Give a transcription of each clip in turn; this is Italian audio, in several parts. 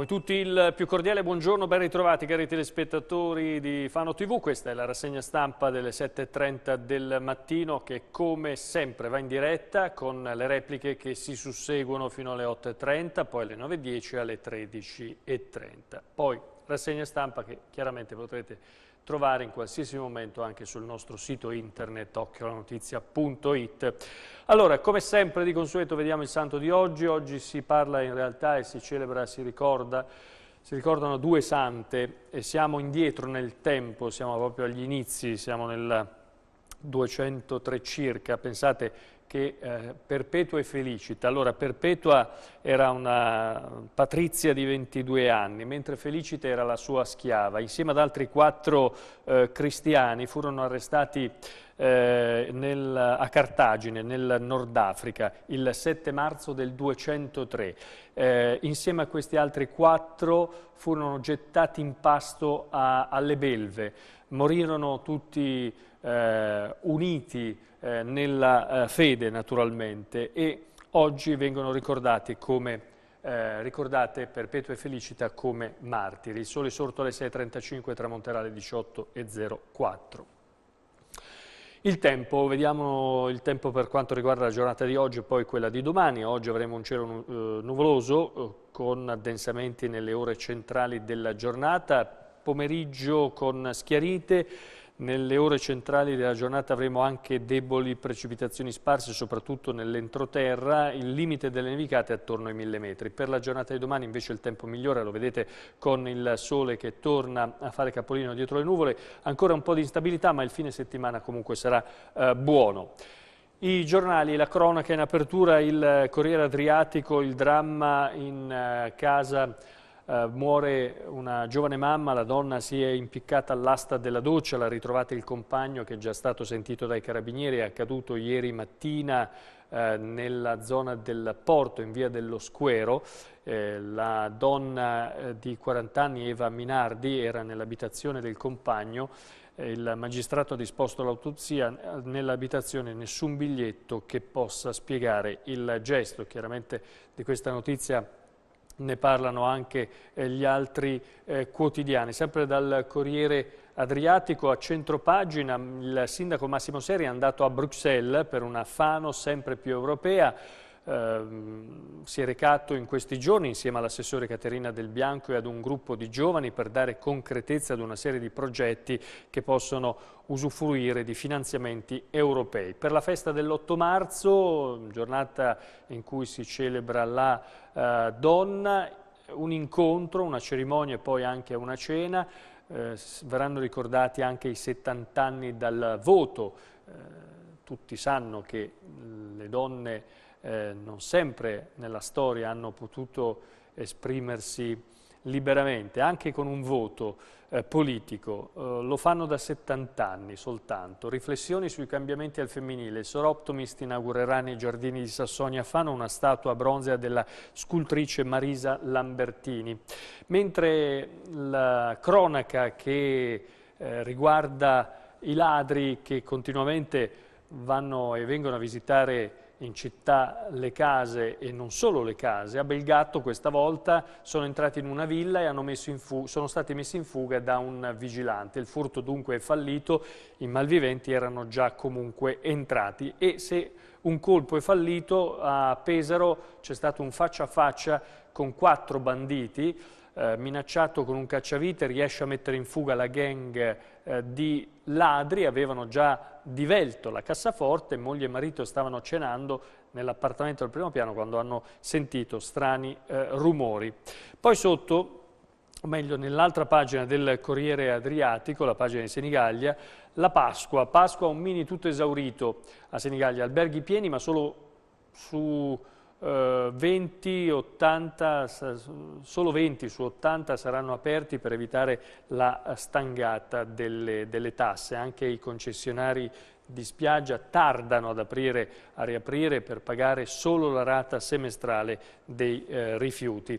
voi tutti il più cordiale buongiorno, ben ritrovati cari telespettatori di Fano TV, questa è la rassegna stampa delle 7.30 del mattino che come sempre va in diretta con le repliche che si susseguono fino alle 8.30, poi alle 9.10 e alle 13.30. Poi rassegna stampa che chiaramente potrete trovare in qualsiasi momento anche sul nostro sito internet occhiolanotizia.it. Allora, come sempre di consueto vediamo il santo di oggi, oggi si parla in realtà e si celebra, si ricorda, si ricordano due sante e siamo indietro nel tempo, siamo proprio agli inizi, siamo nel 203 circa, pensate che eh, Perpetua e Felicita. Allora, Perpetua era una patrizia di 22 anni, mentre Felicita era la sua schiava. Insieme ad altri quattro eh, cristiani furono arrestati eh, nel, a Cartagine, nel Nord Africa, il 7 marzo del 203. Eh, insieme a questi altri quattro furono gettati in pasto a, alle belve. Morirono tutti eh, uniti eh, nella eh, fede naturalmente e oggi vengono ricordati come eh, ricordate perpetua e Felicita come martiri. Il sole sorto alle 6.35 tramonterà alle 18.04. Il tempo, vediamo il tempo per quanto riguarda la giornata di oggi e poi quella di domani. Oggi avremo un cielo eh, nuvoloso eh, con addensamenti nelle ore centrali della giornata, pomeriggio con schiarite, nelle ore centrali della giornata avremo anche deboli precipitazioni sparse, soprattutto nell'entroterra. Il limite delle nevicate è attorno ai 1000 metri. Per la giornata di domani invece il tempo migliore, lo vedete con il sole che torna a fare capolino dietro le nuvole. Ancora un po' di instabilità, ma il fine settimana comunque sarà eh, buono. I giornali, la cronaca in apertura, il Corriere Adriatico, il dramma in eh, casa eh, muore una giovane mamma, la donna si è impiccata all'asta della doccia, l'ha ritrovata il compagno che è già stato sentito dai carabinieri, è accaduto ieri mattina eh, nella zona del porto in via dello Squero. Eh, la donna eh, di 40 anni, Eva Minardi, era nell'abitazione del compagno eh, il magistrato ha disposto l'autopsia eh, nell'abitazione nessun biglietto che possa spiegare il gesto chiaramente di questa notizia ne parlano anche eh, gli altri eh, quotidiani. Sempre dal Corriere Adriatico a centropagina il sindaco Massimo Seri è andato a Bruxelles per una Fano sempre più europea. Ehm, si è recato in questi giorni insieme all'assessore Caterina Del Bianco e ad un gruppo di giovani per dare concretezza ad una serie di progetti che possono usufruire di finanziamenti europei. Per la festa dell'8 marzo, giornata in cui si celebra la eh, donna, un incontro, una cerimonia e poi anche una cena, eh, verranno ricordati anche i 70 anni dal voto. Eh, tutti sanno che le donne eh, non sempre nella storia hanno potuto esprimersi liberamente, anche con un voto eh, politico, eh, lo fanno da 70 anni soltanto. Riflessioni sui cambiamenti al femminile. Soroptomist inaugurerà nei giardini di Sassonia Fano una statua bronzea della scultrice Marisa Lambertini. Mentre la cronaca che eh, riguarda i ladri che continuamente vanno e vengono a visitare in città le case e non solo le case. A Belgatto questa volta sono entrati in una villa e sono stati messi in fuga da un vigilante. Il furto dunque è fallito, i malviventi erano già comunque entrati e se un colpo è fallito a Pesaro c'è stato un faccia a faccia con quattro banditi, eh, minacciato con un cacciavite riesce a mettere in fuga la gang eh, di ladri avevano già divelto la cassaforte, moglie e marito stavano cenando nell'appartamento del primo piano quando hanno sentito strani eh, rumori. Poi sotto o meglio nell'altra pagina del Corriere Adriatico, la pagina di Senigallia, la Pasqua, Pasqua un mini tutto esaurito a Senigallia, alberghi pieni ma solo su 20, eh, 80, solo 20 su 80 saranno aperti per evitare la stangata delle, delle tasse. Anche i concessionari di spiaggia tardano ad aprire, a riaprire per pagare solo la rata semestrale dei eh, rifiuti.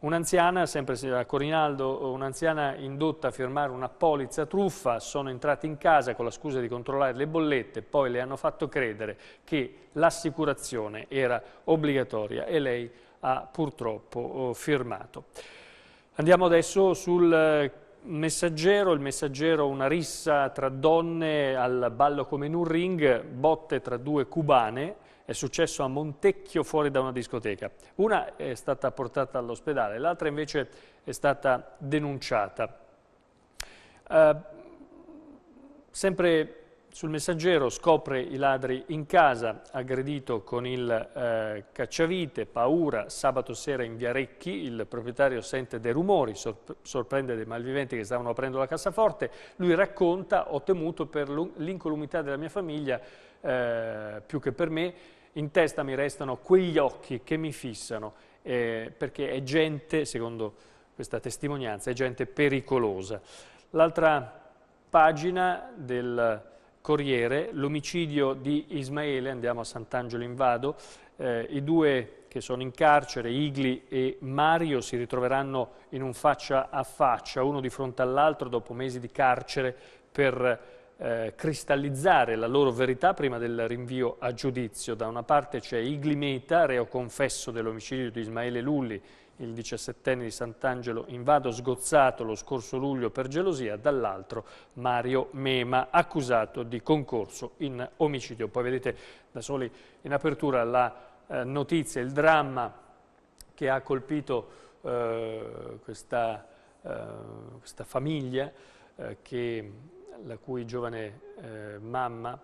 Un'anziana, sempre a Corinaldo, un'anziana indotta a firmare una polizza truffa, sono entrati in casa con la scusa di controllare le bollette, poi le hanno fatto credere che l'assicurazione era obbligatoria e lei ha purtroppo oh, firmato. Andiamo adesso sul eh, messaggero, il messaggero una rissa tra donne al ballo come in un ring, botte tra due cubane, è successo a Montecchio fuori da una discoteca. Una è stata portata all'ospedale, l'altra invece è stata denunciata. Eh, sempre sul messaggero scopre i ladri in casa, aggredito con il eh, cacciavite, paura, sabato sera in Viarecchi, il proprietario sente dei rumori, sorprende dei malviventi che stavano aprendo la cassaforte, lui racconta ho temuto per l'incolumità della mia famiglia eh, più che per me, in testa mi restano quegli occhi che mi fissano, eh, perché è gente, secondo questa testimonianza, è gente pericolosa. L'altra pagina del Corriere, l'omicidio di Ismaele, andiamo a Sant'Angelo in Vado, eh, i due che sono in carcere, Igli e Mario, si ritroveranno in un faccia a faccia, uno di fronte all'altro dopo mesi di carcere per eh, cristallizzare la loro verità prima del rinvio a giudizio. Da una parte c'è Igli Meta, reo confesso dell'omicidio di Ismaele Lulli, il 17enne di Sant'Angelo in Vado, sgozzato lo scorso luglio per gelosia, dall'altro Mario Mema, accusato di concorso in omicidio. Poi vedete da soli in apertura la eh, notizia, il dramma che ha colpito eh, questa, eh, questa, famiglia eh, che la cui giovane eh, mamma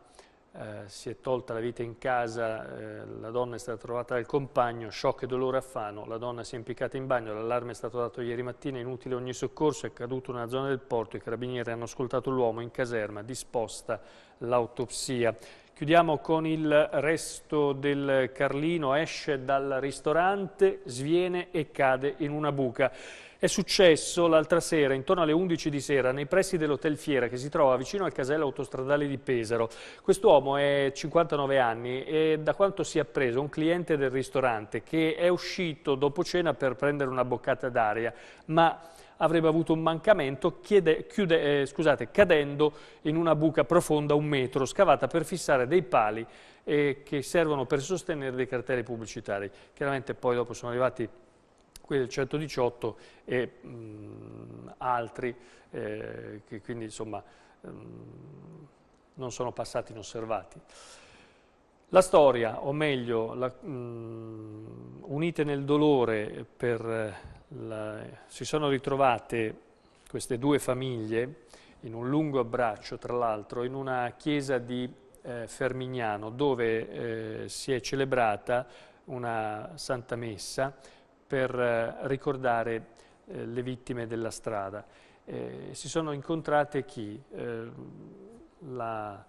eh, si è tolta la vita in casa, eh, la donna è stata trovata dal compagno, shock e dolore a Fano, la donna si è impiccata in bagno, l'allarme è stato dato ieri mattina, inutile ogni soccorso, è caduto nella zona del porto, i carabinieri hanno ascoltato l'uomo in caserma, disposta l'autopsia. Chiudiamo con il resto del Carlino, esce dal ristorante, sviene e cade in una buca. È successo l'altra sera, intorno alle 11 di sera, nei pressi dell'Hotel Fiera, che si trova vicino al casello autostradale di Pesaro. Quest'uomo è 59 anni e, da quanto si è appreso, un cliente del ristorante che è uscito dopo cena per prendere una boccata d'aria, ma avrebbe avuto un mancamento chiede, chiude, eh, scusate, cadendo in una buca profonda un metro, scavata per fissare dei pali eh, che servono per sostenere dei cartelli pubblicitari. Chiaramente poi dopo sono arrivati quelli del 118 e mh, altri eh, che quindi insomma mh, non sono passati inosservati. La storia, o meglio, la, mh, unite nel dolore, per la, si sono ritrovate queste due famiglie in un lungo abbraccio, tra l'altro, in una chiesa di eh, Fermignano dove eh, si è celebrata una Santa Messa per eh, ricordare eh, le vittime della strada. Eh, si sono incontrate chi? Eh, la,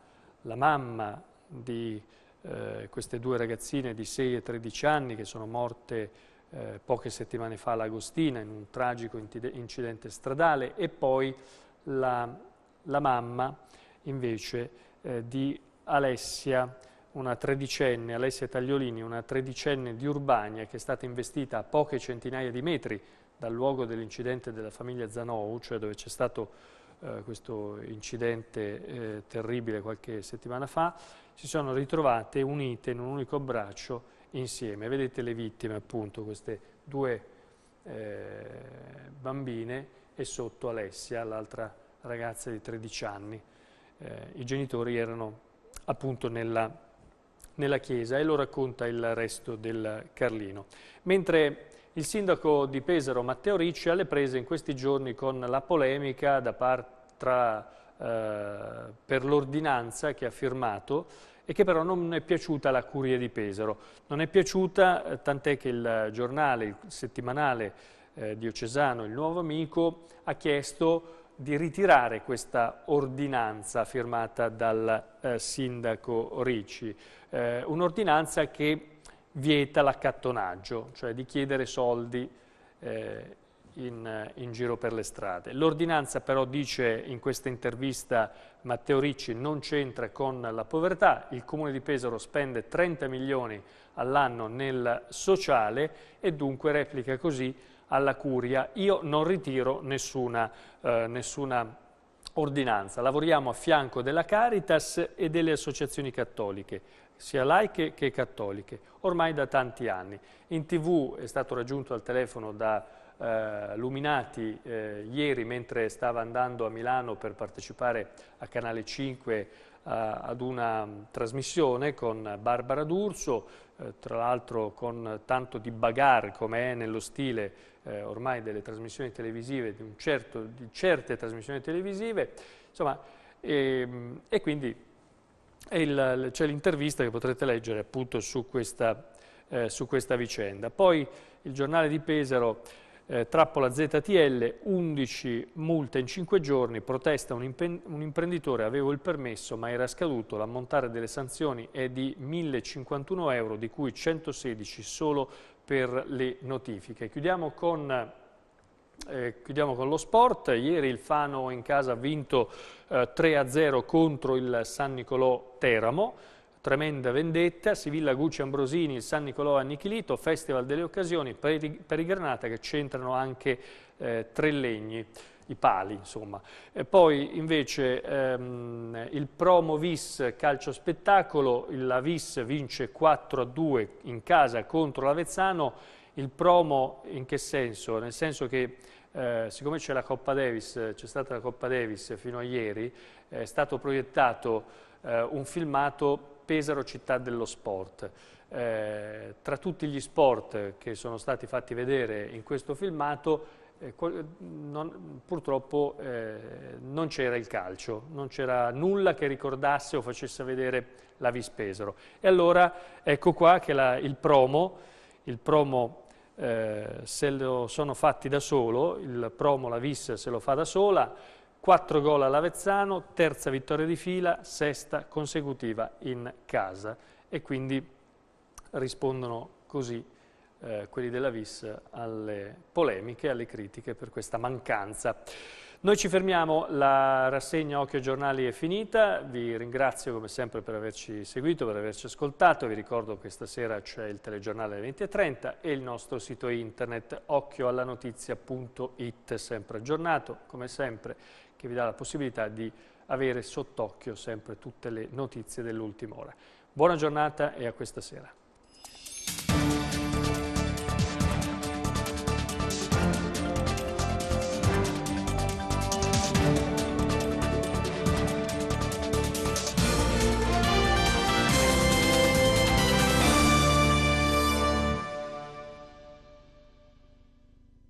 la, mamma di eh, queste due ragazzine di 6 e 13 anni che sono morte eh, poche settimane fa all'Agostina in un tragico incidente stradale e poi la, la mamma invece di Alessia una tredicenne, Alessia Tagliolini, una tredicenne di Urbania che è stata investita a poche centinaia di metri dal luogo dell'incidente della famiglia Zanou, cioè dove c'è stato eh, questo incidente eh, terribile qualche settimana fa, si sono ritrovate unite in un unico braccio insieme. Vedete le vittime appunto, queste due eh, bambine e sotto Alessia, l'altra ragazza di 13 anni. Eh, I genitori erano appunto nella nella chiesa e lo racconta il resto del Carlino. Mentre il sindaco di Pesaro Matteo Ricci ha le prese in questi giorni con la polemica tra, eh, per l'ordinanza che ha firmato e che però non è piaciuta alla Curia di Pesaro. Non è piaciuta, eh, tant'è che il giornale, il settimanale eh, diocesano, il Nuovo Amico, ha chiesto di ritirare questa ordinanza firmata dal eh, sindaco Ricci, eh, un'ordinanza che vieta l'accattonaggio, cioè di chiedere soldi eh, in, in, giro per le strade. L'ordinanza però dice in questa intervista Matteo Ricci non c'entra con la povertà, il Comune di Pesaro spende 30 milioni all'anno nel sociale e dunque replica così alla curia. Io non ritiro nessuna, eh, nessuna ordinanza, lavoriamo a fianco della Caritas e delle associazioni cattoliche sia laiche che cattoliche, ormai da tanti anni. In tv è stato raggiunto al telefono da eh, Luminati eh, ieri mentre stava andando a Milano per partecipare a Canale 5 eh, ad una trasmissione con Barbara D'Urso, eh, tra l'altro con tanto di bagarre come è nello stile eh, ormai delle trasmissioni televisive, di, certo, di certe trasmissioni televisive, insomma, e, ehm, e quindi c'è l'intervista che potrete leggere appunto su questa, eh, su questa vicenda. Poi il giornale di Pesaro eh, trappola ZTL, 11 multe in 5 giorni, protesta un, un, imprenditore, avevo il permesso ma era scaduto, l'ammontare delle sanzioni è di 1051 euro di cui 116 solo per le notifiche. Chiudiamo con, eh, chiudiamo con lo sport. Ieri il Fano in casa ha vinto eh, 3-0 contro il San Nicolò Teramo tremenda vendetta, Sivilla Gucci Ambrosini, il San Nicolò annichilito, Festival delle Occasioni per i, Granata che c'entrano anche eh, tre legni i pali, insomma. E poi invece ehm, il promo Vis calcio spettacolo, la Vis vince 4 a 2 in casa contro l'Avezzano, il promo in che senso? Nel senso che eh, siccome c'è la Coppa Davis, c'è stata la Coppa Davis fino a ieri, è stato proiettato eh, un filmato Pesaro città dello sport. Eh, tra tutti gli sport che sono stati fatti vedere in questo filmato eh, non, purtroppo eh, non c'era il calcio, non c'era nulla che ricordasse o facesse vedere la Vispesaro. E allora ecco qua che la, il promo, il promo eh, se lo sono fatti da solo, il promo la Vis se lo fa da sola, 4 gol all'Avezzano, terza vittoria di fila, sesta consecutiva in casa e quindi rispondono così eh, quelli della VIS alle polemiche, alle critiche per questa mancanza. Noi ci fermiamo, la rassegna Occhio Giornali è finita, vi ringrazio come sempre per averci seguito, per averci ascoltato, vi ricordo che stasera c'è il telegiornale alle 20.30 e il nostro sito internet occhioallanotizia.it, sempre aggiornato come sempre, che vi dà la possibilità di avere sott'occhio sempre tutte le notizie dell'ultima ora. Buona giornata e a questa sera.